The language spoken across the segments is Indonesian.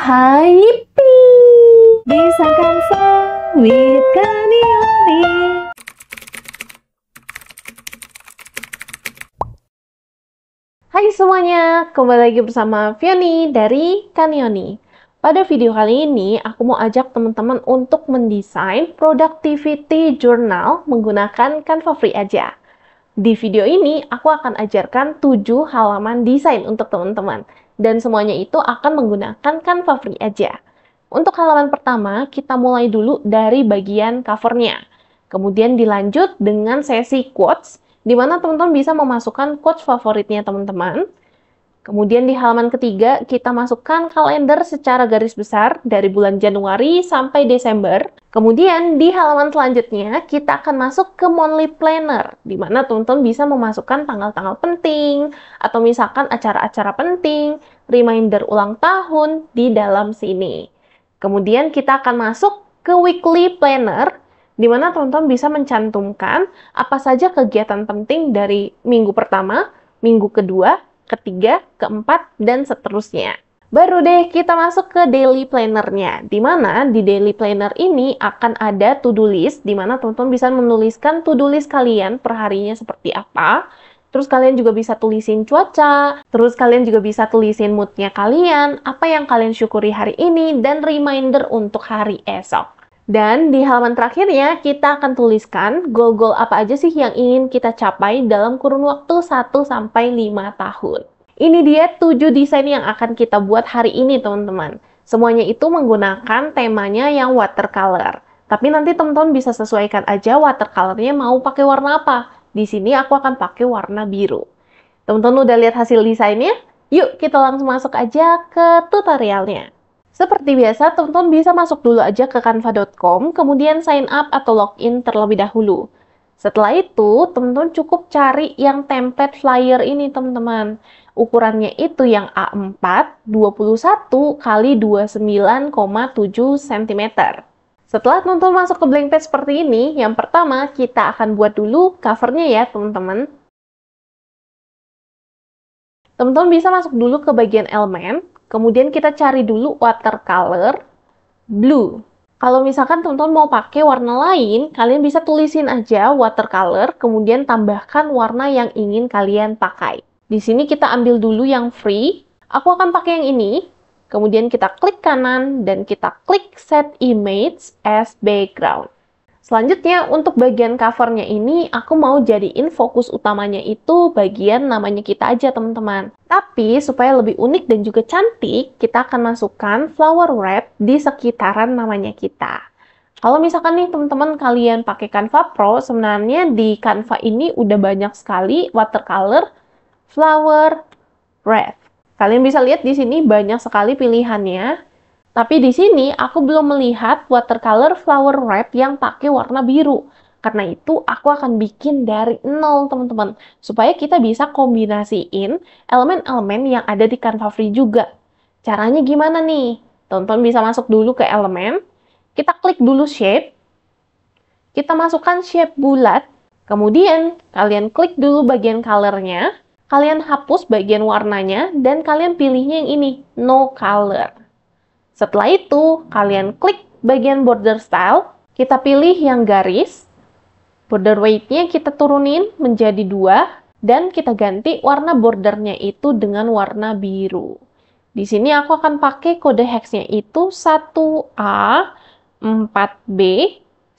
hai Bisa disangkan sawit kanioni Hai semuanya, kembali lagi bersama Vianney dari Canyoni. Pada video kali ini, aku mau ajak teman-teman untuk mendesain productivity journal menggunakan Canva Free aja. Di video ini, aku akan ajarkan 7 halaman desain untuk teman-teman dan semuanya itu akan menggunakan Canva Free aja. Untuk halaman pertama, kita mulai dulu dari bagian covernya. Kemudian dilanjut dengan sesi quotes, di mana teman-teman bisa memasukkan quotes favoritnya teman-teman. Kemudian di halaman ketiga, kita masukkan kalender secara garis besar dari bulan Januari sampai Desember. Kemudian di halaman selanjutnya, kita akan masuk ke monthly planner, di mana teman-teman bisa memasukkan tanggal-tanggal penting, atau misalkan acara-acara penting, reminder ulang tahun di dalam sini. Kemudian kita akan masuk ke weekly planner, di mana teman-teman bisa mencantumkan apa saja kegiatan penting dari minggu pertama, minggu kedua, ketiga, keempat, dan seterusnya. Baru deh kita masuk ke daily plannernya, di mana di daily planner ini akan ada to-do list, di mana teman-teman bisa menuliskan to-do list kalian perharinya seperti apa, Terus kalian juga bisa tulisin cuaca, terus kalian juga bisa tulisin moodnya kalian, apa yang kalian syukuri hari ini, dan reminder untuk hari esok. Dan di halaman terakhirnya kita akan tuliskan goal-goal apa aja sih yang ingin kita capai dalam kurun waktu 1 5 tahun. Ini dia 7 desain yang akan kita buat hari ini teman-teman. Semuanya itu menggunakan temanya yang watercolor. Tapi nanti teman-teman bisa sesuaikan aja watercolornya mau pakai warna apa. Di sini aku akan pakai warna biru. Teman-teman udah lihat hasil desainnya? Yuk kita langsung masuk aja ke tutorialnya. Seperti biasa, teman-teman bisa masuk dulu aja ke canva.com, kemudian sign up atau login terlebih dahulu. Setelah itu, teman-teman cukup cari yang template flyer ini, teman-teman. Ukurannya itu yang A4 21 kali 29,7 cm. Setelah teman-teman masuk ke blank page seperti ini, yang pertama kita akan buat dulu covernya ya, teman-teman. Teman-teman bisa masuk dulu ke bagian elemen, Kemudian kita cari dulu watercolor blue. Kalau misalkan teman-teman mau pakai warna lain, kalian bisa tulisin aja watercolor, kemudian tambahkan warna yang ingin kalian pakai. Di sini kita ambil dulu yang free. Aku akan pakai yang ini. Kemudian kita klik kanan dan kita klik set image as background. Selanjutnya, untuk bagian covernya ini, aku mau jadiin fokus utamanya itu bagian namanya kita aja, teman-teman. Tapi, supaya lebih unik dan juga cantik, kita akan masukkan flower wrap di sekitaran namanya kita. Kalau misalkan nih teman-teman kalian pakai Canva Pro, sebenarnya di Canva ini udah banyak sekali watercolor, flower, wrap. Kalian bisa lihat di sini banyak sekali pilihannya. Tapi di sini aku belum melihat watercolor flower wrap yang pakai warna biru. Karena itu aku akan bikin dari nol teman-teman. Supaya kita bisa kombinasiin elemen-elemen yang ada di Canva Free juga. Caranya gimana nih? Tonton bisa masuk dulu ke elemen. Kita klik dulu shape. Kita masukkan shape bulat. Kemudian kalian klik dulu bagian colornya. Kalian hapus bagian warnanya dan kalian pilihnya yang ini, no color. Setelah itu, kalian klik bagian border style, kita pilih yang garis, border weight-nya kita turunin menjadi dua, dan kita ganti warna bordernya itu dengan warna biru. Di sini aku akan pakai kode hex-nya itu 1A, 4B,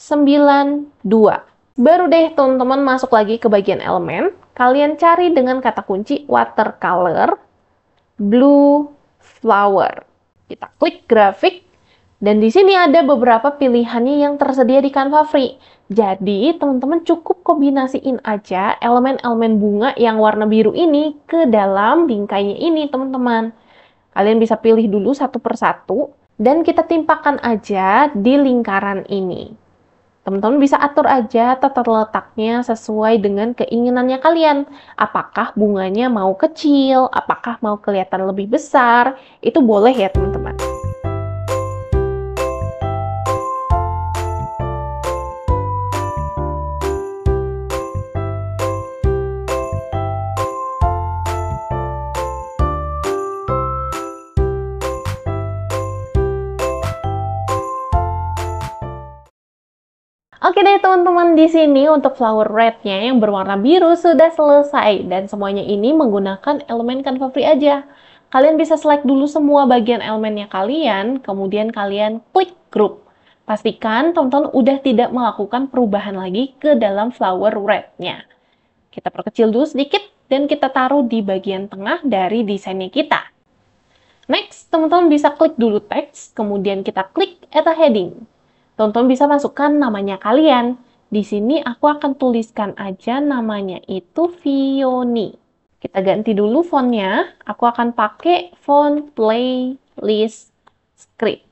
92. Baru deh teman-teman masuk lagi ke bagian elemen, kalian cari dengan kata kunci watercolor, blue flower. Kita klik grafik, dan di sini ada beberapa pilihannya yang tersedia di Canva Free. Jadi, teman-teman cukup kombinasiin aja elemen-elemen bunga yang warna biru ini ke dalam bingkainya ini, teman-teman. Kalian bisa pilih dulu satu persatu, dan kita timpakan aja di lingkaran ini teman-teman bisa atur aja tata letaknya sesuai dengan keinginannya kalian. Apakah bunganya mau kecil, apakah mau kelihatan lebih besar, itu boleh ya teman-teman. Oke deh teman-teman, di sini untuk flower rednya yang berwarna biru sudah selesai dan semuanya ini menggunakan elemen Canva Free aja. Kalian bisa select dulu semua bagian elemennya kalian, kemudian kalian klik group. Pastikan teman-teman udah tidak melakukan perubahan lagi ke dalam flower rednya. Kita perkecil dulu sedikit dan kita taruh di bagian tengah dari desainnya kita. Next, teman-teman bisa klik dulu teks, kemudian kita klik add heading. Tonton bisa masukkan namanya kalian. Di sini aku akan tuliskan aja namanya itu Vioni. Kita ganti dulu fontnya. Aku akan pakai font playlist script.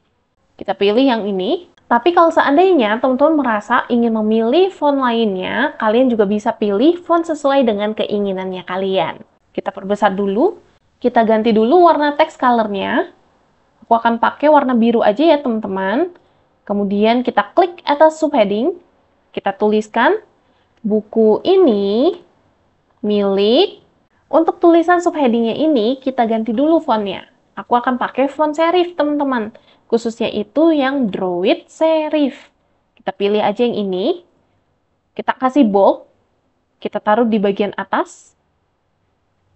Kita pilih yang ini. Tapi kalau seandainya teman-teman merasa ingin memilih font lainnya, kalian juga bisa pilih font sesuai dengan keinginannya kalian. Kita perbesar dulu. Kita ganti dulu warna text colornya. Aku akan pakai warna biru aja ya teman-teman Kemudian kita klik atas subheading, kita tuliskan buku ini milik. Untuk tulisan subheadingnya ini kita ganti dulu fontnya. Aku akan pakai font serif teman-teman, khususnya itu yang Drawit serif. Kita pilih aja yang ini, kita kasih bold, kita taruh di bagian atas.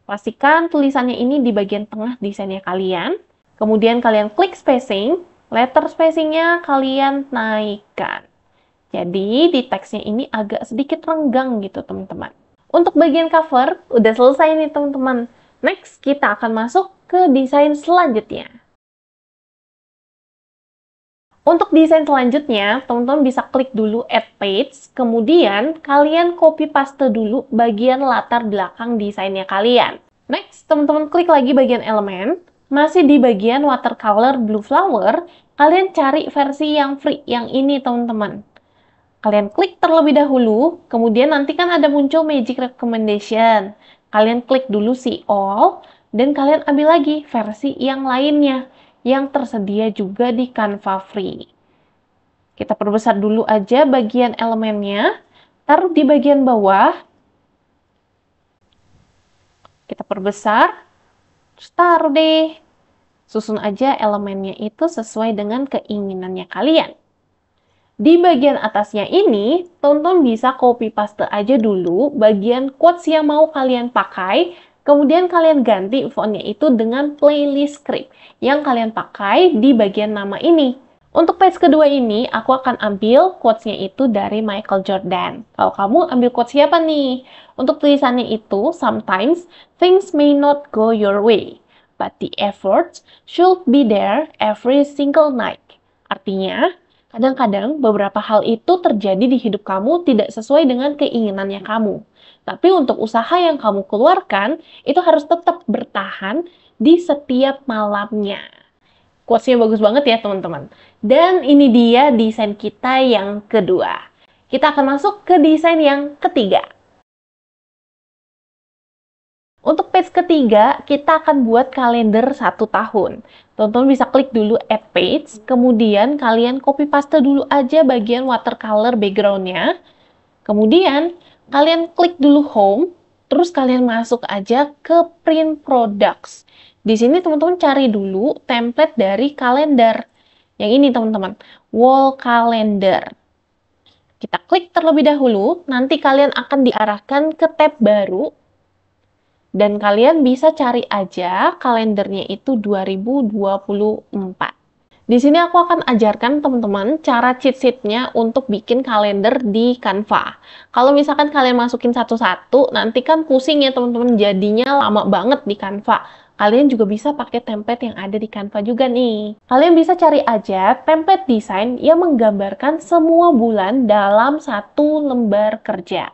Pastikan tulisannya ini di bagian tengah desainnya kalian. Kemudian kalian klik spacing, letter spacingnya kalian naikkan. Jadi di teksnya ini agak sedikit renggang gitu teman-teman. Untuk bagian cover, udah selesai nih teman-teman. Next, kita akan masuk ke desain selanjutnya. Untuk desain selanjutnya, teman-teman bisa klik dulu add page, kemudian kalian copy paste dulu bagian latar belakang desainnya kalian. Next, teman-teman klik lagi bagian elemen, masih di bagian watercolor blue flower, kalian cari versi yang free, yang ini teman-teman. Kalian klik terlebih dahulu, kemudian nanti kan ada muncul magic recommendation. Kalian klik dulu si all, dan kalian ambil lagi versi yang lainnya, yang tersedia juga di Canva Free. Kita perbesar dulu aja bagian elemennya, taruh di bagian bawah, kita perbesar, terus taruh deh Susun aja elemennya itu sesuai dengan keinginannya kalian. Di bagian atasnya ini, tonton bisa copy paste aja dulu bagian quotes yang mau kalian pakai, kemudian kalian ganti fontnya itu dengan playlist script yang kalian pakai di bagian nama ini. Untuk page kedua ini, aku akan ambil quotes-nya itu dari Michael Jordan. Kalau kamu ambil quotes siapa nih? Untuk tulisannya itu, sometimes things may not go your way but the efforts should be there every single night. Artinya, kadang-kadang beberapa hal itu terjadi di hidup kamu tidak sesuai dengan keinginannya kamu. Tapi untuk usaha yang kamu keluarkan, itu harus tetap bertahan di setiap malamnya. Quotesnya bagus banget ya teman-teman. Dan ini dia desain kita yang kedua. Kita akan masuk ke desain yang ketiga. Untuk page ketiga, kita akan buat kalender satu tahun. Tonton bisa klik dulu add page, kemudian kalian copy paste dulu aja bagian watercolor backgroundnya. Kemudian kalian klik dulu home, terus kalian masuk aja ke print products. Di sini teman-teman cari dulu template dari kalender. Yang ini teman-teman, wall calendar kita klik terlebih dahulu, nanti kalian akan diarahkan ke tab baru dan kalian bisa cari aja kalendernya itu 2024. Di sini aku akan ajarkan teman-teman cara cheat sheetnya untuk bikin kalender di Canva. Kalau misalkan kalian masukin satu-satu, nanti kan pusing ya teman-teman, jadinya lama banget di Canva. Kalian juga bisa pakai template yang ada di Canva juga nih. Kalian bisa cari aja template desain yang menggambarkan semua bulan dalam satu lembar kerja.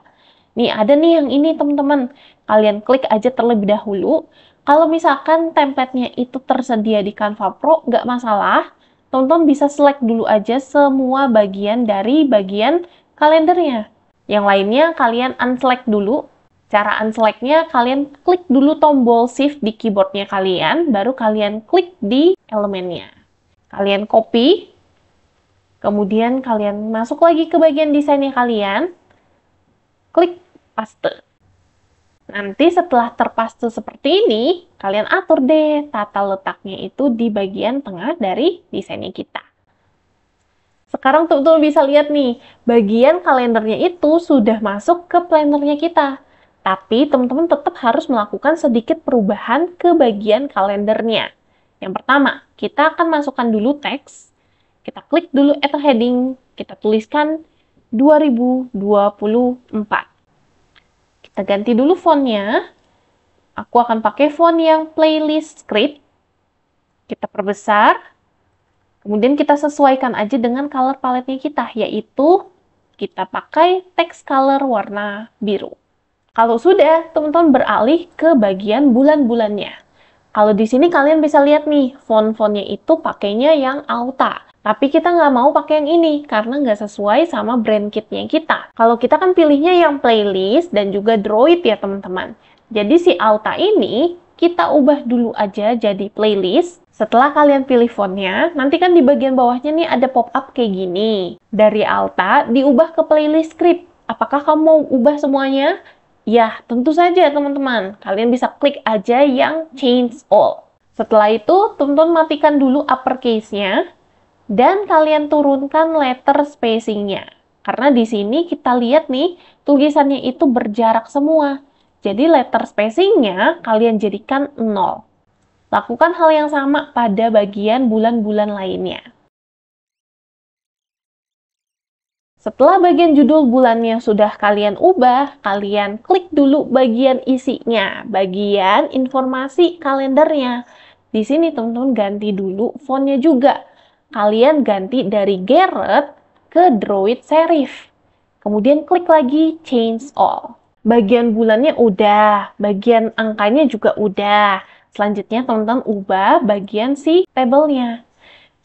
Nih, ada nih yang ini teman-teman kalian klik aja terlebih dahulu. Kalau misalkan templatenya itu tersedia di Canva Pro, nggak masalah. Tonton bisa select dulu aja semua bagian dari bagian kalendernya. Yang lainnya kalian unselect dulu. Cara unselectnya kalian klik dulu tombol shift di keyboardnya kalian, baru kalian klik di elemennya. Kalian copy, kemudian kalian masuk lagi ke bagian desainnya kalian, klik paste. Nanti setelah terpastu seperti ini, kalian atur deh tata letaknya itu di bagian tengah dari desainnya kita. Sekarang tuh bisa lihat nih, bagian kalendernya itu sudah masuk ke plannernya kita. Tapi teman-teman tetap harus melakukan sedikit perubahan ke bagian kalendernya. Yang pertama, kita akan masukkan dulu teks. Kita klik dulu Add heading, kita tuliskan 2024. Kita ganti dulu fontnya. Aku akan pakai font yang playlist script. Kita perbesar. Kemudian kita sesuaikan aja dengan color palette kita, yaitu kita pakai text color warna biru. Kalau sudah, teman-teman beralih ke bagian bulan-bulannya. Kalau di sini kalian bisa lihat nih, font-fontnya itu pakainya yang Alta. Tapi kita nggak mau pakai yang ini, karena nggak sesuai sama brand kitnya kita. Kalau kita kan pilihnya yang playlist dan juga droid ya teman-teman. Jadi si Alta ini kita ubah dulu aja jadi playlist. Setelah kalian pilih fontnya, nanti kan di bagian bawahnya nih ada pop-up kayak gini. Dari Alta diubah ke playlist script. Apakah kamu mau ubah semuanya? Ya, tentu saja teman-teman. Kalian bisa klik aja yang change all. Setelah itu, teman-teman matikan dulu uppercase-nya dan kalian turunkan letter spacing-nya. Karena di sini kita lihat nih, tulisannya itu berjarak semua. Jadi letter spacing-nya kalian jadikan 0. Lakukan hal yang sama pada bagian bulan-bulan lainnya. Setelah bagian judul bulannya sudah kalian ubah, kalian klik dulu bagian isinya, bagian informasi kalendernya. Di sini teman-teman ganti dulu fontnya juga. Kalian ganti dari Garrett ke Droid Serif. Kemudian klik lagi Change All. Bagian bulannya udah, bagian angkanya juga udah. Selanjutnya teman-teman ubah bagian si tabelnya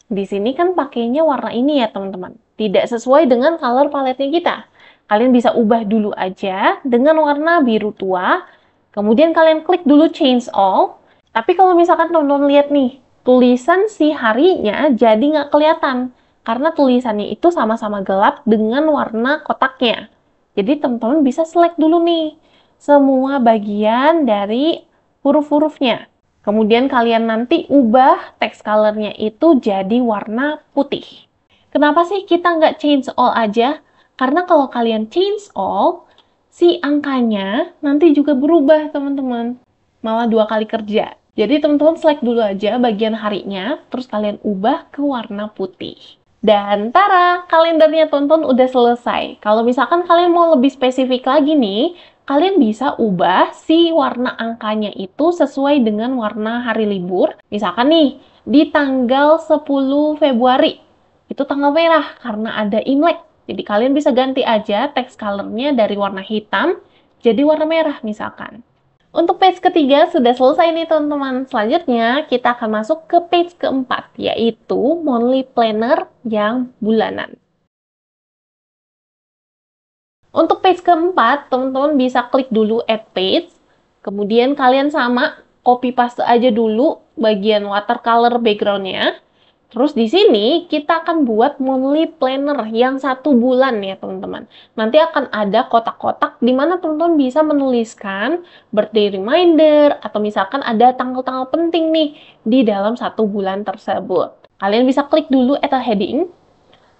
Di sini kan pakainya warna ini ya teman-teman tidak sesuai dengan color paletnya kita. Kalian bisa ubah dulu aja dengan warna biru tua, kemudian kalian klik dulu change all. Tapi kalau misalkan teman-teman lihat nih, tulisan si harinya jadi nggak kelihatan karena tulisannya itu sama-sama gelap dengan warna kotaknya. Jadi teman-teman bisa select dulu nih semua bagian dari huruf-hurufnya. Kemudian kalian nanti ubah text color-nya itu jadi warna putih. Kenapa sih kita nggak change all aja? Karena kalau kalian change all, si angkanya nanti juga berubah, teman-teman. Malah dua kali kerja. Jadi teman-teman select dulu aja bagian harinya, terus kalian ubah ke warna putih. Dan tara, kalendernya tonton udah selesai. Kalau misalkan kalian mau lebih spesifik lagi nih, kalian bisa ubah si warna angkanya itu sesuai dengan warna hari libur. Misalkan nih, di tanggal 10 Februari, itu tanggal merah karena ada Imlek. Jadi kalian bisa ganti aja teks colornya dari warna hitam jadi warna merah misalkan. Untuk page ketiga sudah selesai nih teman-teman. Selanjutnya kita akan masuk ke page keempat yaitu monthly planner yang bulanan. Untuk page keempat, teman-teman bisa klik dulu add page. Kemudian kalian sama, copy paste aja dulu bagian watercolor backgroundnya. Terus di sini kita akan buat monthly planner yang satu bulan ya teman-teman. Nanti akan ada kotak-kotak di mana teman-teman bisa menuliskan birthday reminder atau misalkan ada tanggal-tanggal penting nih di dalam satu bulan tersebut. Kalian bisa klik dulu etal heading.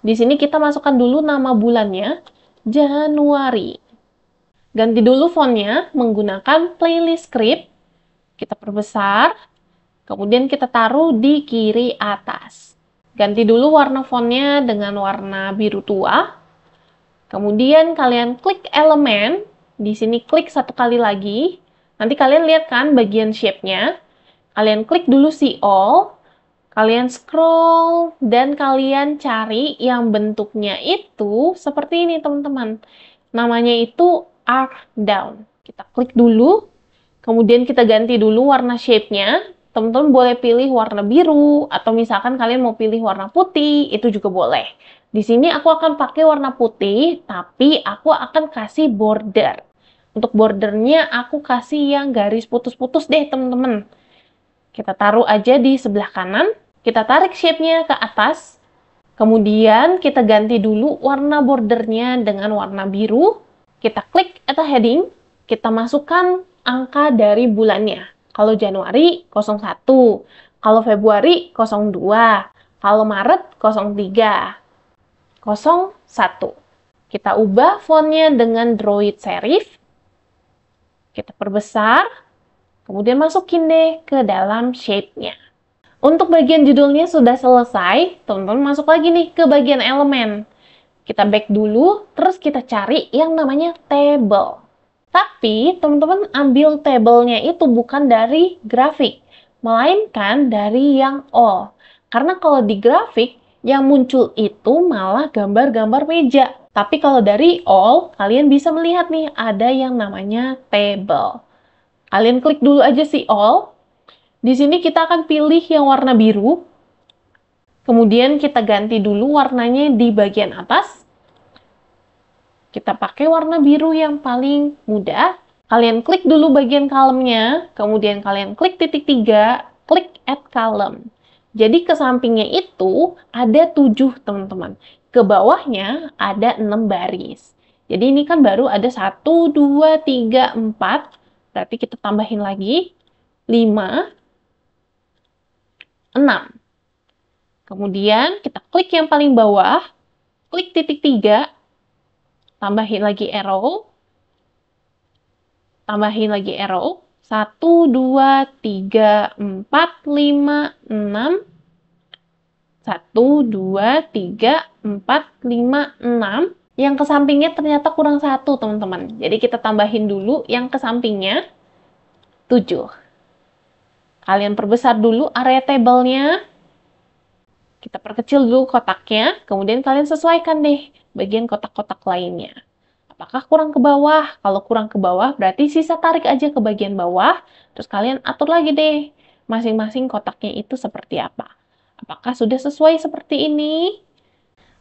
Di sini kita masukkan dulu nama bulannya, Januari. Ganti dulu fontnya menggunakan playlist script. Kita perbesar, Kemudian kita taruh di kiri atas. Ganti dulu warna fontnya dengan warna biru tua. Kemudian kalian klik elemen. Di sini klik satu kali lagi. Nanti kalian lihat kan bagian shape-nya. Kalian klik dulu si all. Kalian scroll dan kalian cari yang bentuknya itu seperti ini teman-teman. Namanya itu arc down. Kita klik dulu. Kemudian kita ganti dulu warna shape-nya teman-teman boleh pilih warna biru atau misalkan kalian mau pilih warna putih itu juga boleh. Di sini aku akan pakai warna putih tapi aku akan kasih border. Untuk bordernya aku kasih yang garis putus-putus deh teman-teman. Kita taruh aja di sebelah kanan, kita tarik shape-nya ke atas, kemudian kita ganti dulu warna bordernya dengan warna biru, kita klik atau heading, kita masukkan angka dari bulannya. Kalau Januari 01, kalau Februari 02, kalau Maret 03, 01. Kita ubah fontnya dengan Droid Serif. Kita perbesar. Kemudian masukin deh ke dalam shape-nya. Untuk bagian judulnya sudah selesai. Teman-teman masuk lagi nih ke bagian elemen. Kita back dulu, terus kita cari yang namanya table. Tapi teman-teman ambil tabelnya itu bukan dari grafik, melainkan dari yang all. Karena kalau di grafik, yang muncul itu malah gambar-gambar meja. Tapi kalau dari all, kalian bisa melihat nih ada yang namanya table. Kalian klik dulu aja si all. Di sini kita akan pilih yang warna biru. Kemudian kita ganti dulu warnanya di bagian atas kita pakai warna biru yang paling mudah. Kalian klik dulu bagian kolomnya, kemudian kalian klik titik tiga, klik add column. Jadi ke sampingnya itu ada tujuh teman-teman. Ke bawahnya ada enam baris. Jadi ini kan baru ada satu, dua, tiga, empat. Berarti kita tambahin lagi. Lima, enam. Kemudian kita klik yang paling bawah, klik titik tiga, tambahin lagi arrow, tambahin lagi arrow, 1, 2, 3, 4, 5, 6, 1, 2, 3, 4, 5, 6. Yang ke sampingnya ternyata kurang satu teman-teman. Jadi kita tambahin dulu yang ke sampingnya 7. Kalian perbesar dulu area tabelnya. Kita perkecil dulu kotaknya, kemudian kalian sesuaikan deh bagian kotak-kotak lainnya. Apakah kurang ke bawah? Kalau kurang ke bawah, berarti sisa tarik aja ke bagian bawah, terus kalian atur lagi deh masing-masing kotaknya itu seperti apa. Apakah sudah sesuai seperti ini?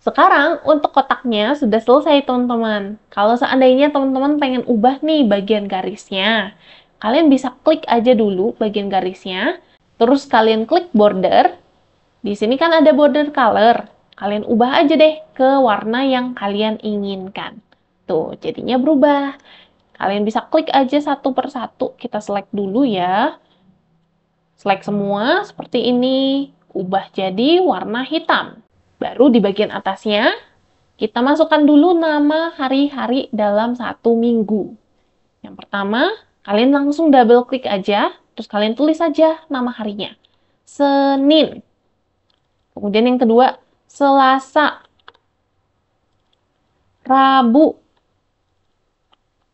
Sekarang untuk kotaknya sudah selesai teman-teman. Kalau seandainya teman-teman pengen ubah nih bagian garisnya, kalian bisa klik aja dulu bagian garisnya, terus kalian klik border. Di sini kan ada border color kalian ubah aja deh ke warna yang kalian inginkan. Tuh, jadinya berubah. Kalian bisa klik aja satu persatu. Kita select dulu ya. Select semua seperti ini. Ubah jadi warna hitam. Baru di bagian atasnya, kita masukkan dulu nama hari-hari dalam satu minggu. Yang pertama, kalian langsung double klik aja. Terus kalian tulis aja nama harinya. Senin. Kemudian yang kedua, Selasa, Rabu,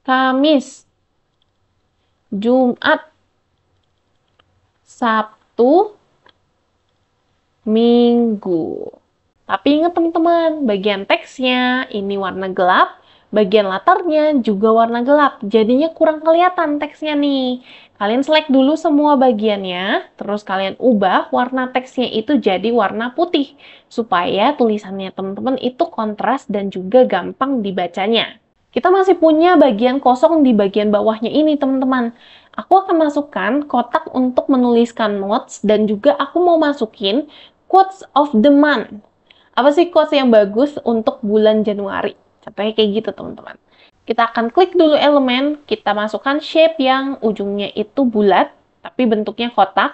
Kamis, Jumat, Sabtu, Minggu. Tapi ingat teman-teman, bagian teksnya ini warna gelap, Bagian latarnya juga warna gelap, jadinya kurang kelihatan teksnya nih. Kalian select dulu semua bagiannya, terus kalian ubah warna teksnya itu jadi warna putih, supaya tulisannya teman-teman itu kontras dan juga gampang dibacanya. Kita masih punya bagian kosong di bagian bawahnya ini, teman-teman. Aku akan masukkan kotak untuk menuliskan notes dan juga aku mau masukin quotes of the month. Apa sih quotes yang bagus untuk bulan Januari? Contohnya kayak gitu teman-teman. Kita akan klik dulu elemen, kita masukkan shape yang ujungnya itu bulat, tapi bentuknya kotak.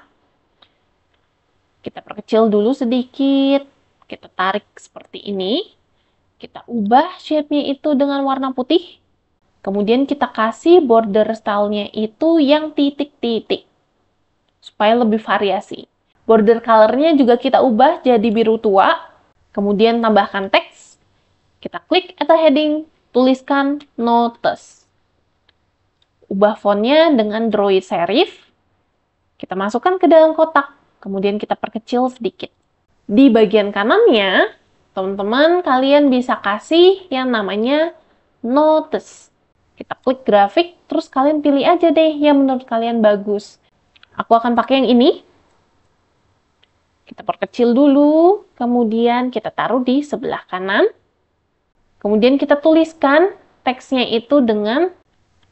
Kita perkecil dulu sedikit, kita tarik seperti ini. Kita ubah shape-nya itu dengan warna putih. Kemudian kita kasih border style-nya itu yang titik-titik. Supaya lebih variasi. Border color-nya juga kita ubah jadi biru tua. Kemudian tambahkan teks kita klik atau heading, tuliskan notice. Ubah fontnya dengan Droid Serif. Kita masukkan ke dalam kotak, kemudian kita perkecil sedikit. Di bagian kanannya, teman-teman kalian bisa kasih yang namanya notice. Kita klik grafik, terus kalian pilih aja deh yang menurut kalian bagus. Aku akan pakai yang ini, kita perkecil dulu, kemudian kita taruh di sebelah kanan. Kemudian kita tuliskan teksnya itu dengan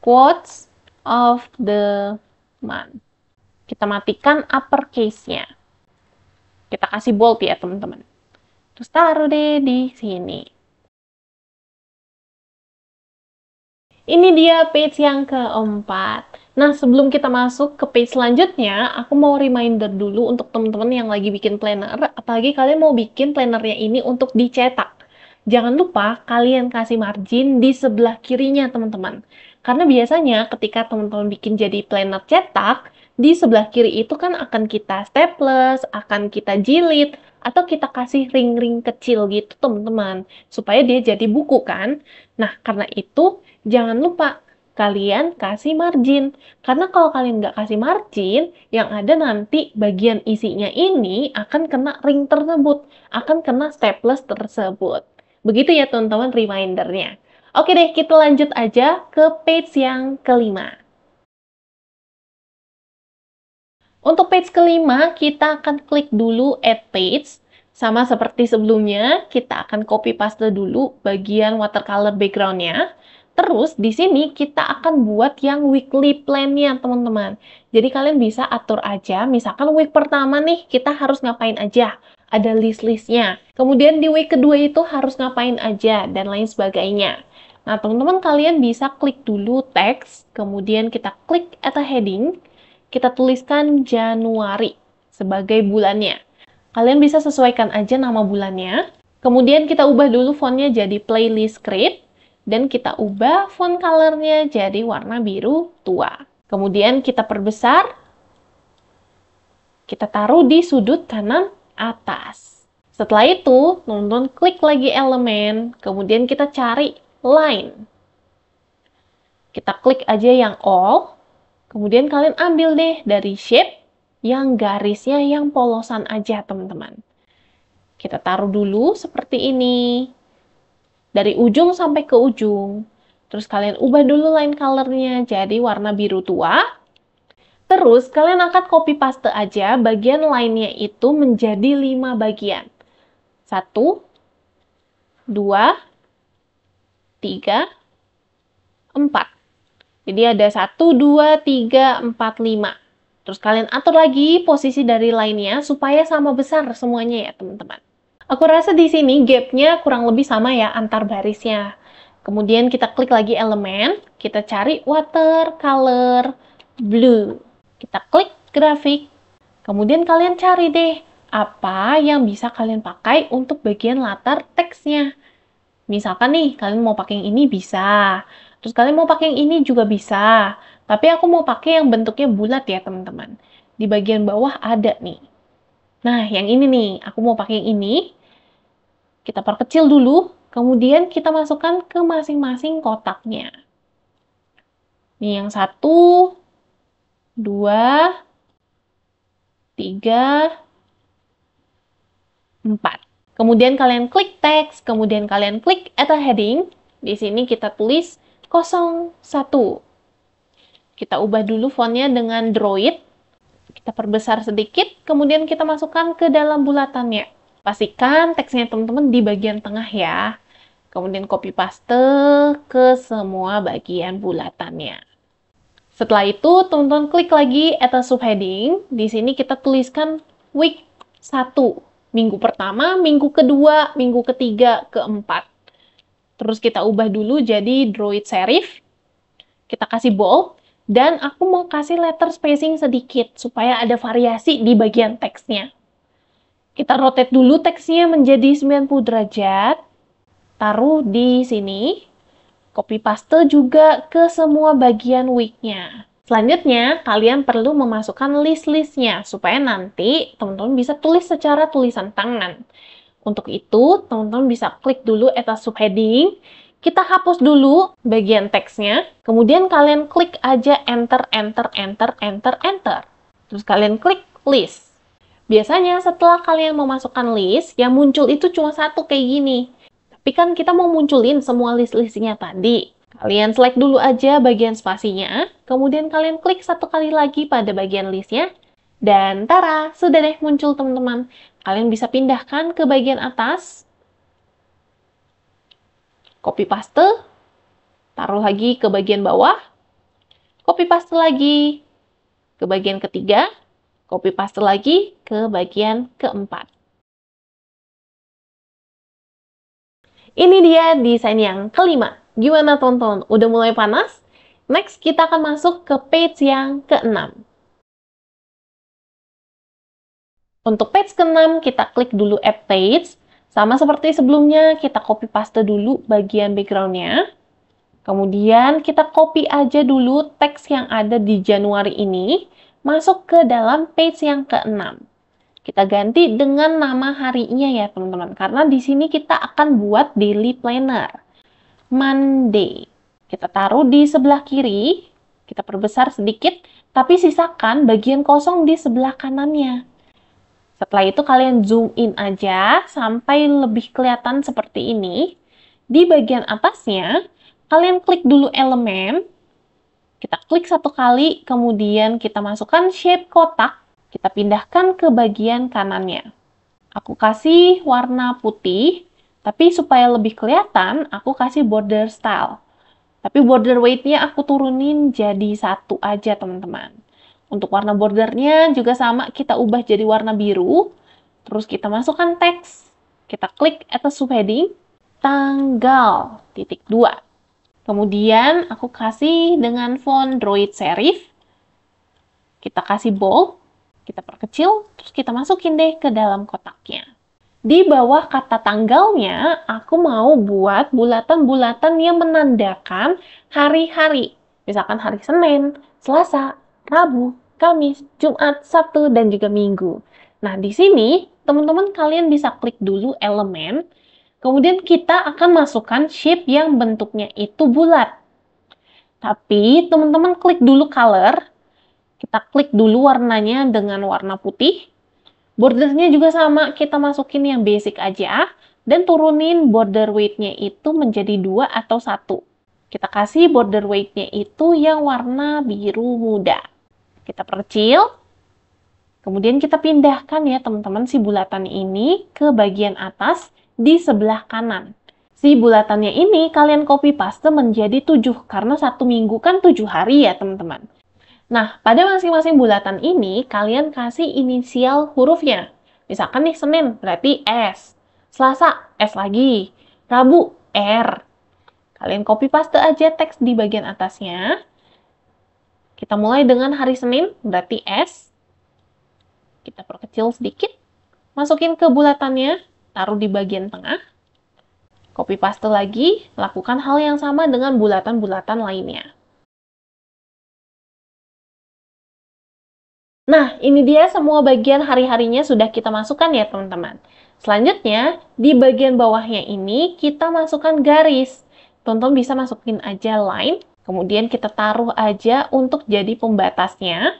quotes of the month. Kita matikan uppercase-nya. Kita kasih bold ya, teman-teman. Terus taruh deh di sini. Ini dia page yang keempat. Nah, sebelum kita masuk ke page selanjutnya, aku mau reminder dulu untuk teman-teman yang lagi bikin planner, apalagi kalian mau bikin plannernya ini untuk dicetak jangan lupa kalian kasih margin di sebelah kirinya teman-teman. Karena biasanya ketika teman-teman bikin jadi planner cetak, di sebelah kiri itu kan akan kita staples, akan kita jilid, atau kita kasih ring-ring kecil gitu teman-teman, supaya dia jadi buku kan. Nah, karena itu jangan lupa kalian kasih margin. Karena kalau kalian nggak kasih margin, yang ada nanti bagian isinya ini akan kena ring tersebut, akan kena staples tersebut. Begitu ya teman-teman remindernya. Oke deh, kita lanjut aja ke page yang kelima. Untuk page kelima, kita akan klik dulu add page. Sama seperti sebelumnya, kita akan copy paste dulu bagian watercolor backgroundnya. Terus di sini kita akan buat yang weekly plan-nya teman-teman. Jadi kalian bisa atur aja, misalkan week pertama nih kita harus ngapain aja ada list-listnya. Kemudian di week kedua itu harus ngapain aja dan lain sebagainya. Nah, teman-teman kalian bisa klik dulu teks, kemudian kita klik atau heading, kita tuliskan Januari sebagai bulannya. Kalian bisa sesuaikan aja nama bulannya. Kemudian kita ubah dulu fontnya jadi playlist script, dan kita ubah font colornya jadi warna biru tua. Kemudian kita perbesar, kita taruh di sudut kanan atas. Setelah itu, teman-teman klik lagi elemen, kemudian kita cari line. Kita klik aja yang all, kemudian kalian ambil deh dari shape yang garisnya yang polosan aja teman-teman. Kita taruh dulu seperti ini. Dari ujung sampai ke ujung. Terus kalian ubah dulu line colornya jadi warna biru tua, Terus kalian angkat copy paste aja bagian lainnya itu menjadi 5 bagian. 1, 2, 3, 4. Jadi ada 1, 2, 3, 4, 5. Terus kalian atur lagi posisi dari lainnya supaya sama besar semuanya ya teman-teman. Aku rasa di sini gapnya kurang lebih sama ya antar barisnya. Kemudian kita klik lagi elemen, kita cari watercolor blue. Kita klik grafik. Kemudian kalian cari deh apa yang bisa kalian pakai untuk bagian latar teksnya. Misalkan nih, kalian mau pakai yang ini bisa. Terus kalian mau pakai yang ini juga bisa. Tapi aku mau pakai yang bentuknya bulat ya, teman-teman. Di bagian bawah ada nih. Nah, yang ini nih, aku mau pakai yang ini. Kita perkecil dulu, kemudian kita masukkan ke masing-masing kotaknya. Ini yang satu, dua, tiga, empat. Kemudian kalian klik teks, kemudian kalian klik a heading. Di sini kita tulis 01. Kita ubah dulu fontnya dengan Droid. Kita perbesar sedikit, kemudian kita masukkan ke dalam bulatannya. Pastikan teksnya teman-teman di bagian tengah ya. Kemudian copy paste ke semua bagian bulatannya. Setelah itu, teman-teman klik lagi atas subheading. Di sini kita tuliskan week 1. Minggu pertama, minggu kedua, minggu ketiga, keempat. Terus kita ubah dulu jadi Droid Serif. Kita kasih bold. Dan aku mau kasih letter spacing sedikit supaya ada variasi di bagian teksnya. Kita rotate dulu teksnya menjadi 90 derajat. Taruh di sini copy paste juga ke semua bagian wignya. Selanjutnya, kalian perlu memasukkan list-listnya supaya nanti teman-teman bisa tulis secara tulisan tangan. Untuk itu, teman-teman bisa klik dulu atas subheading, kita hapus dulu bagian teksnya, kemudian kalian klik aja enter, enter, enter, enter, enter. Terus kalian klik list. Biasanya setelah kalian memasukkan list, yang muncul itu cuma satu kayak gini tapi kan kita mau munculin semua list-listnya tadi. Kalian select dulu aja bagian spasinya, kemudian kalian klik satu kali lagi pada bagian listnya, dan tara, sudah deh muncul teman-teman. Kalian bisa pindahkan ke bagian atas, copy paste, taruh lagi ke bagian bawah, copy paste lagi ke bagian ketiga, copy paste lagi ke bagian keempat. Ini dia desain yang kelima. Gimana tonton? Udah mulai panas? Next, kita akan masuk ke page yang keenam. Untuk page keenam, kita klik dulu Add Page. Sama seperti sebelumnya, kita copy paste dulu bagian backgroundnya. Kemudian kita copy aja dulu teks yang ada di Januari ini, masuk ke dalam page yang keenam. Kita ganti dengan nama harinya ya teman-teman. Karena di sini kita akan buat daily planner. Monday. Kita taruh di sebelah kiri. Kita perbesar sedikit. Tapi sisakan bagian kosong di sebelah kanannya. Setelah itu kalian zoom in aja sampai lebih kelihatan seperti ini. Di bagian atasnya, kalian klik dulu elemen. Kita klik satu kali, kemudian kita masukkan shape kotak kita pindahkan ke bagian kanannya. Aku kasih warna putih, tapi supaya lebih kelihatan, aku kasih border style. Tapi border weight-nya aku turunin jadi satu aja, teman-teman. Untuk warna bordernya juga sama, kita ubah jadi warna biru. Terus kita masukkan teks. Kita klik atas subheading, tanggal, titik 2. Kemudian aku kasih dengan font Droid Serif. Kita kasih bold kita perkecil, terus kita masukin deh ke dalam kotaknya. Di bawah kata tanggalnya, aku mau buat bulatan-bulatan yang menandakan hari-hari. Misalkan hari Senin, Selasa, Rabu, Kamis, Jumat, Sabtu, dan juga Minggu. Nah, di sini teman-teman kalian bisa klik dulu elemen, kemudian kita akan masukkan shape yang bentuknya itu bulat. Tapi teman-teman klik dulu color, kita klik dulu warnanya dengan warna putih. Bordernya juga sama, kita masukin yang basic aja dan turunin border weightnya itu menjadi dua atau satu. Kita kasih border weightnya itu yang warna biru muda. Kita percil, kemudian kita pindahkan ya teman-teman si bulatan ini ke bagian atas di sebelah kanan. Si bulatannya ini kalian copy paste menjadi 7 karena satu minggu kan 7 hari ya teman-teman. Nah, pada masing-masing bulatan ini, kalian kasih inisial hurufnya. Misalkan nih, Senin berarti S. Selasa, S lagi. Rabu, R. Kalian copy paste aja teks di bagian atasnya. Kita mulai dengan hari Senin, berarti S. Kita perkecil sedikit. Masukin ke bulatannya, taruh di bagian tengah. Copy paste lagi, lakukan hal yang sama dengan bulatan-bulatan lainnya. Nah, ini dia semua bagian hari-harinya sudah kita masukkan ya teman-teman. Selanjutnya, di bagian bawahnya ini kita masukkan garis. Tonton bisa masukin aja line, kemudian kita taruh aja untuk jadi pembatasnya.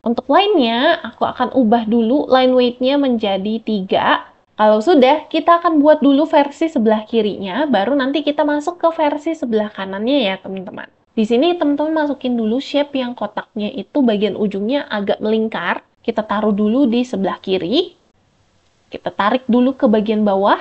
Untuk lainnya, aku akan ubah dulu line weight-nya menjadi 3. Kalau sudah, kita akan buat dulu versi sebelah kirinya, baru nanti kita masuk ke versi sebelah kanannya ya teman-teman. Di sini teman-teman masukin dulu shape yang kotaknya itu bagian ujungnya agak melingkar. Kita taruh dulu di sebelah kiri. Kita tarik dulu ke bagian bawah.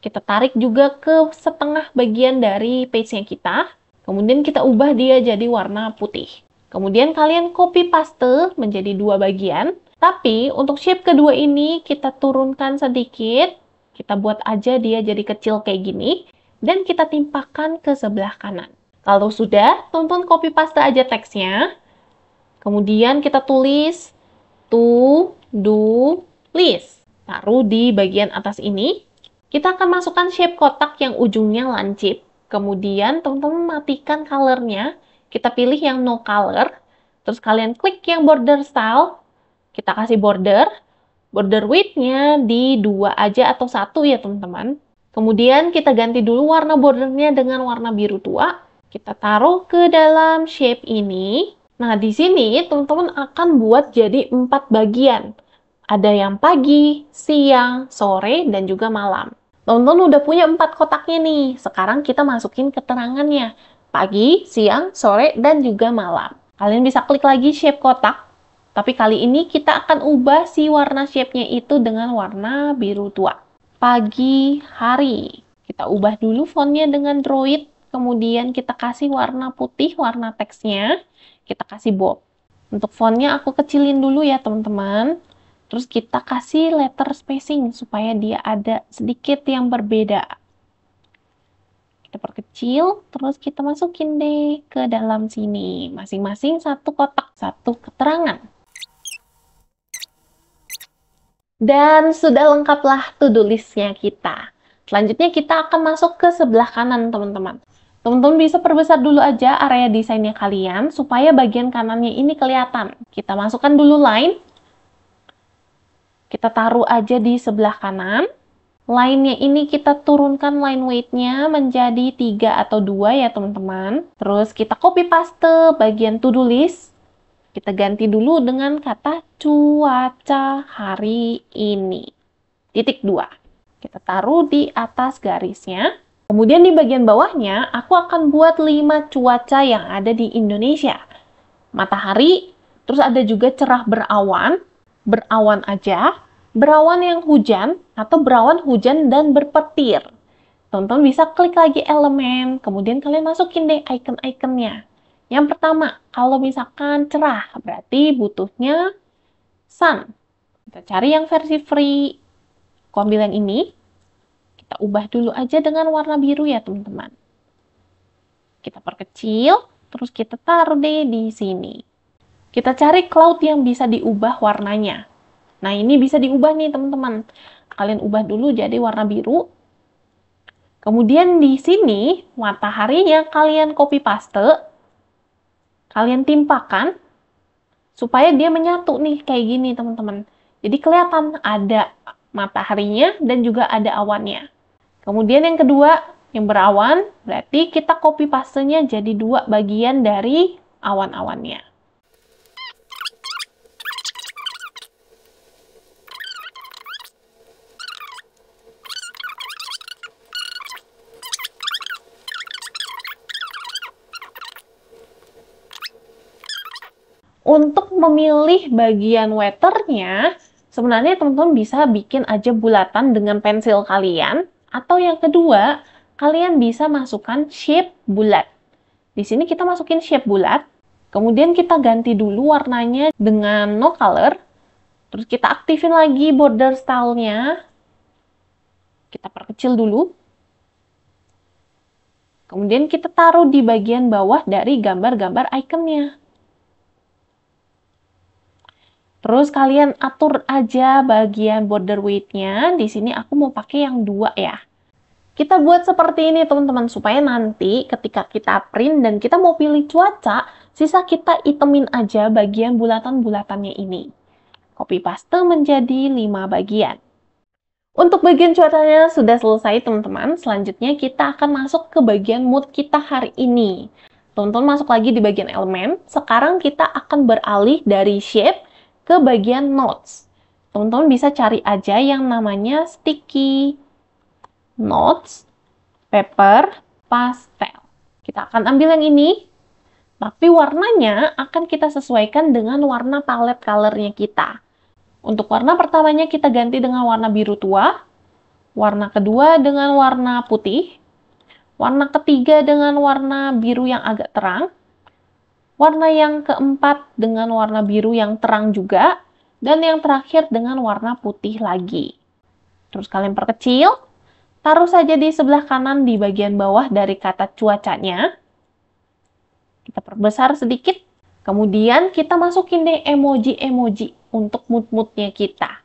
Kita tarik juga ke setengah bagian dari page-nya kita. Kemudian kita ubah dia jadi warna putih. Kemudian kalian copy paste menjadi dua bagian. Tapi untuk shape kedua ini kita turunkan sedikit. Kita buat aja dia jadi kecil kayak gini dan kita timpakan ke sebelah kanan. Kalau sudah, tonton copy paste aja teksnya. Kemudian kita tulis to do list. Taruh di bagian atas ini. Kita akan masukkan shape kotak yang ujungnya lancip. Kemudian teman-teman matikan colornya. Kita pilih yang no color. Terus kalian klik yang border style. Kita kasih border. Border width-nya di dua aja atau satu ya teman-teman. Kemudian kita ganti dulu warna bordernya dengan warna biru tua. Kita taruh ke dalam shape ini. Nah, di sini teman-teman akan buat jadi empat bagian. Ada yang pagi, siang, sore, dan juga malam. Teman-teman udah punya empat kotaknya nih. Sekarang kita masukin keterangannya. Pagi, siang, sore, dan juga malam. Kalian bisa klik lagi shape kotak. Tapi kali ini kita akan ubah si warna shape-nya itu dengan warna biru tua pagi hari. Kita ubah dulu fontnya dengan Droid, kemudian kita kasih warna putih, warna teksnya, kita kasih bold. Untuk fontnya aku kecilin dulu ya teman-teman. Terus kita kasih letter spacing supaya dia ada sedikit yang berbeda. Kita perkecil, terus kita masukin deh ke dalam sini. Masing-masing satu kotak, satu keterangan. Dan sudah lengkaplah to-do listnya kita. Selanjutnya kita akan masuk ke sebelah kanan teman-teman. Teman-teman bisa perbesar dulu aja area desainnya kalian supaya bagian kanannya ini kelihatan. Kita masukkan dulu line. Kita taruh aja di sebelah kanan. Line-nya ini kita turunkan line weight-nya menjadi 3 atau 2 ya teman-teman. Terus kita copy paste bagian to-do list kita ganti dulu dengan kata cuaca hari ini. Titik dua Kita taruh di atas garisnya. Kemudian di bagian bawahnya, aku akan buat lima cuaca yang ada di Indonesia. Matahari, terus ada juga cerah berawan, berawan aja, berawan yang hujan, atau berawan hujan dan berpetir. Tonton bisa klik lagi elemen, kemudian kalian masukin deh icon-iconnya. Yang pertama, kalau misalkan cerah, berarti butuhnya sun. Kita cari yang versi free. Aku ambil yang ini. Kita ubah dulu aja dengan warna biru ya, teman-teman. Kita perkecil, terus kita taruh deh di sini. Kita cari cloud yang bisa diubah warnanya. Nah, ini bisa diubah nih, teman-teman. Kalian ubah dulu jadi warna biru. Kemudian di sini, mataharinya kalian copy paste kalian timpakan supaya dia menyatu nih kayak gini teman-teman. Jadi kelihatan ada mataharinya dan juga ada awannya. Kemudian yang kedua, yang berawan, berarti kita copy pastenya jadi dua bagian dari awan-awannya. Untuk memilih bagian weternya, sebenarnya teman-teman bisa bikin aja bulatan dengan pensil kalian. Atau yang kedua, kalian bisa masukkan shape bulat. Di sini kita masukin shape bulat, kemudian kita ganti dulu warnanya dengan no color. Terus kita aktifin lagi border style-nya. Kita perkecil dulu. Kemudian kita taruh di bagian bawah dari gambar-gambar ikonnya. Terus kalian atur aja bagian border width nya Di sini aku mau pakai yang dua ya. Kita buat seperti ini teman-teman supaya nanti ketika kita print dan kita mau pilih cuaca, sisa kita itemin aja bagian bulatan-bulatannya ini. Copy paste menjadi 5 bagian. Untuk bagian cuacanya sudah selesai teman-teman. Selanjutnya kita akan masuk ke bagian mood kita hari ini. Tonton masuk lagi di bagian elemen. Sekarang kita akan beralih dari shape ke bagian notes. Teman-teman bisa cari aja yang namanya sticky notes, paper, pastel. Kita akan ambil yang ini, tapi warnanya akan kita sesuaikan dengan warna palet colornya kita. Untuk warna pertamanya kita ganti dengan warna biru tua, warna kedua dengan warna putih, warna ketiga dengan warna biru yang agak terang, Warna yang keempat dengan warna biru yang terang juga. Dan yang terakhir dengan warna putih lagi. Terus kalian perkecil. Taruh saja di sebelah kanan di bagian bawah dari kata cuacanya. Kita perbesar sedikit. Kemudian kita masukin deh emoji-emoji untuk mood-moodnya kita.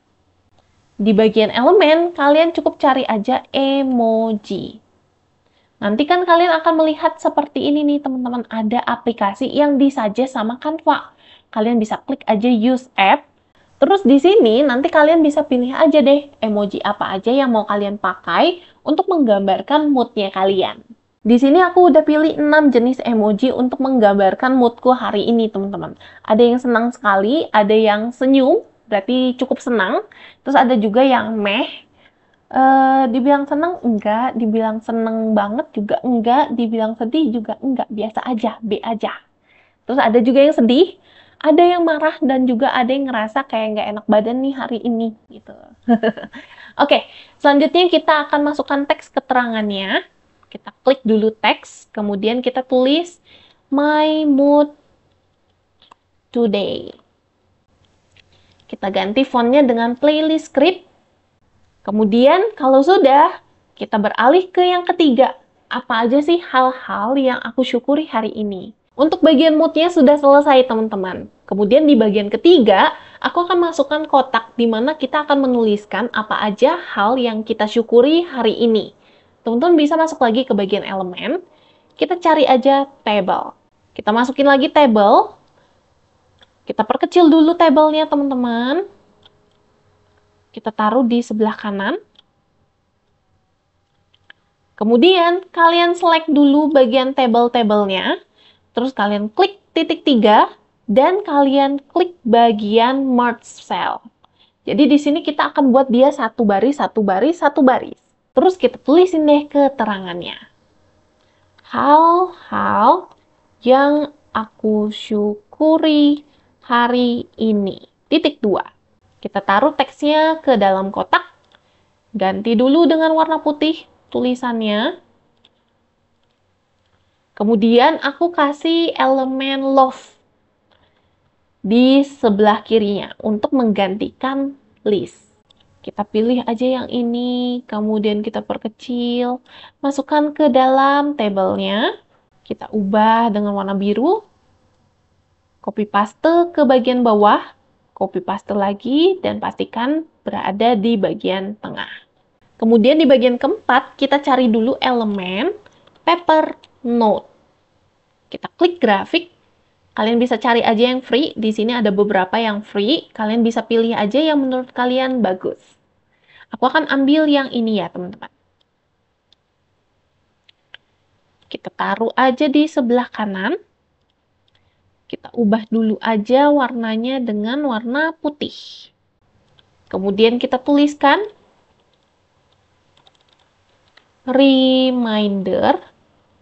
Di bagian elemen, kalian cukup cari aja emoji. Nanti kan kalian akan melihat seperti ini nih teman-teman, ada aplikasi yang disuggest sama Canva. Kalian bisa klik aja use app, terus di sini nanti kalian bisa pilih aja deh emoji apa aja yang mau kalian pakai untuk menggambarkan moodnya kalian. Di sini aku udah pilih 6 jenis emoji untuk menggambarkan moodku hari ini teman-teman. Ada yang senang sekali, ada yang senyum, berarti cukup senang. Terus ada juga yang meh, Eh, dibilang seneng enggak, dibilang seneng banget juga enggak, dibilang sedih juga enggak, biasa aja, B aja. Terus ada juga yang sedih, ada yang marah dan juga ada yang ngerasa kayak nggak enak badan nih hari ini gitu. Oke, okay, selanjutnya kita akan masukkan teks keterangannya. Kita klik dulu teks, kemudian kita tulis my mood today. Kita ganti fontnya dengan playlist script Kemudian kalau sudah, kita beralih ke yang ketiga. Apa aja sih hal-hal yang aku syukuri hari ini? Untuk bagian moodnya sudah selesai teman-teman. Kemudian di bagian ketiga, aku akan masukkan kotak di mana kita akan menuliskan apa aja hal yang kita syukuri hari ini. Teman-teman bisa masuk lagi ke bagian elemen. Kita cari aja table. Kita masukin lagi table, kita perkecil dulu table-nya teman-teman kita taruh di sebelah kanan. Kemudian kalian select dulu bagian table-tablenya, terus kalian klik titik tiga dan kalian klik bagian merge cell. Jadi di sini kita akan buat dia satu baris, satu baris, satu baris. Terus kita tulisin deh keterangannya. Hal-hal yang aku syukuri hari ini. Titik dua. Kita taruh teksnya ke dalam kotak. Ganti dulu dengan warna putih tulisannya. Kemudian aku kasih elemen love di sebelah kirinya untuk menggantikan list. Kita pilih aja yang ini, kemudian kita perkecil, masukkan ke dalam tabelnya. Kita ubah dengan warna biru, copy paste ke bagian bawah, copy paste lagi dan pastikan berada di bagian tengah. Kemudian di bagian keempat, kita cari dulu elemen paper note. Kita klik grafik, kalian bisa cari aja yang free, di sini ada beberapa yang free, kalian bisa pilih aja yang menurut kalian bagus. Aku akan ambil yang ini ya teman-teman. Kita taruh aja di sebelah kanan. Kita ubah dulu aja warnanya dengan warna putih. Kemudian kita tuliskan reminder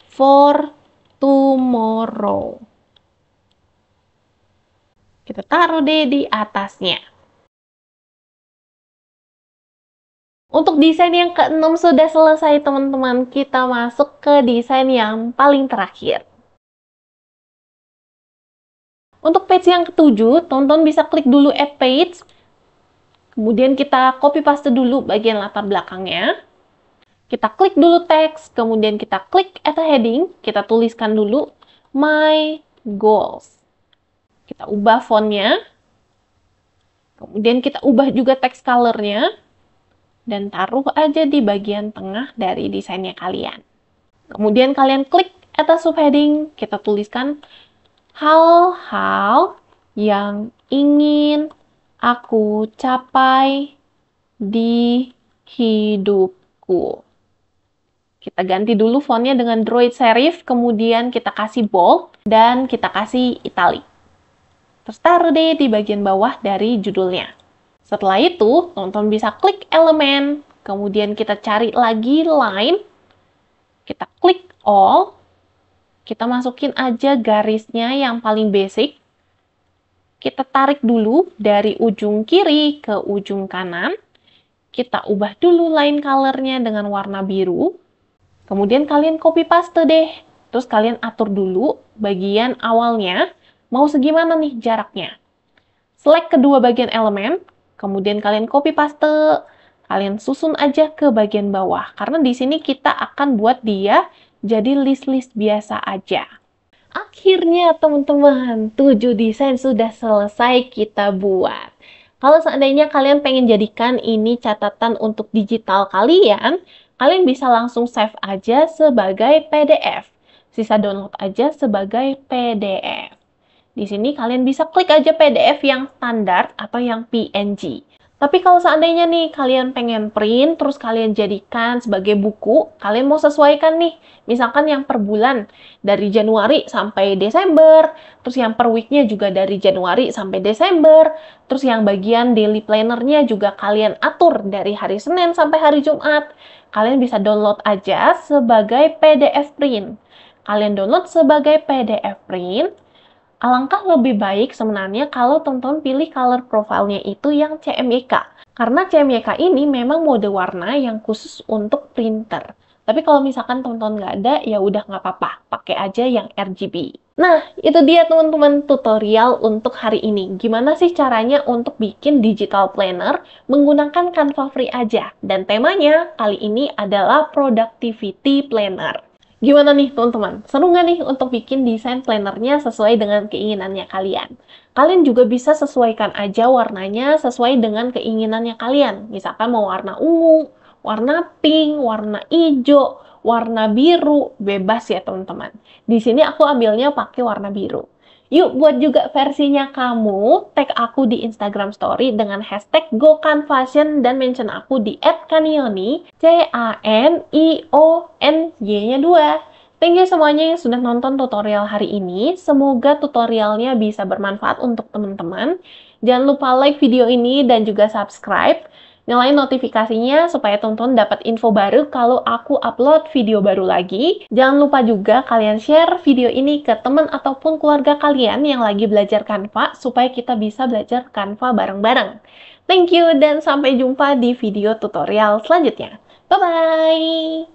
for tomorrow. Kita taruh deh di atasnya. Untuk desain yang keenam sudah selesai teman-teman, kita masuk ke desain yang paling terakhir. Untuk page yang ketujuh, tonton bisa klik dulu add page. Kemudian kita copy paste dulu bagian latar belakangnya. Kita klik dulu teks, kemudian kita klik add heading, kita tuliskan dulu my goals. Kita ubah fontnya. Kemudian kita ubah juga teks colornya dan taruh aja di bagian tengah dari desainnya kalian. Kemudian kalian klik atas subheading, kita tuliskan hal-hal yang ingin aku capai di hidupku. Kita ganti dulu fontnya dengan droid serif, kemudian kita kasih bold, dan kita kasih italic. Terus deh di bagian bawah dari judulnya. Setelah itu, nonton bisa klik elemen, kemudian kita cari lagi line, kita klik all, kita masukin aja garisnya yang paling basic. Kita tarik dulu dari ujung kiri ke ujung kanan. Kita ubah dulu line colornya dengan warna biru. Kemudian kalian copy paste deh. Terus kalian atur dulu bagian awalnya mau segimana nih jaraknya. Select kedua bagian elemen, kemudian kalian copy paste, kalian susun aja ke bagian bawah. Karena di sini kita akan buat dia jadi list-list biasa aja. Akhirnya teman-teman, 7 desain sudah selesai kita buat. Kalau seandainya kalian pengen jadikan ini catatan untuk digital kalian, kalian bisa langsung save aja sebagai PDF. Sisa download aja sebagai PDF. Di sini kalian bisa klik aja PDF yang standar atau yang PNG. Tapi kalau seandainya nih kalian pengen print terus kalian jadikan sebagai buku, kalian mau sesuaikan nih. Misalkan yang per bulan dari Januari sampai Desember, terus yang per weeknya juga dari Januari sampai Desember, terus yang bagian daily plannernya juga kalian atur dari hari Senin sampai hari Jumat. Kalian bisa download aja sebagai PDF print. Kalian download sebagai PDF print, Alangkah lebih baik sebenarnya kalau teman-teman pilih color profile-nya itu yang CMYK. Karena CMYK ini memang mode warna yang khusus untuk printer. Tapi kalau misalkan teman-teman nggak ada, ya udah nggak apa-apa. Pakai aja yang RGB. Nah, itu dia teman-teman tutorial untuk hari ini. Gimana sih caranya untuk bikin digital planner menggunakan Canva Free aja. Dan temanya kali ini adalah Productivity Planner. Gimana nih teman-teman? Seru nggak nih untuk bikin desain plannernya sesuai dengan keinginannya kalian? Kalian juga bisa sesuaikan aja warnanya sesuai dengan keinginannya kalian. Misalkan mau warna ungu, warna pink, warna hijau, warna biru, bebas ya teman-teman. Di sini aku ambilnya pakai warna biru. Yuk buat juga versinya kamu, tag aku di Instagram story dengan hashtag gokanfashion dan mention aku di @kanioni, C A N I O N Y-nya dua. Thank you semuanya yang sudah nonton tutorial hari ini. Semoga tutorialnya bisa bermanfaat untuk teman-teman. Jangan lupa like video ini dan juga subscribe. Nyalain notifikasinya supaya tonton dapat info baru kalau aku upload video baru lagi. Jangan lupa juga kalian share video ini ke teman ataupun keluarga kalian yang lagi belajar kanva supaya kita bisa belajar kanva bareng-bareng. Thank you dan sampai jumpa di video tutorial selanjutnya. Bye-bye!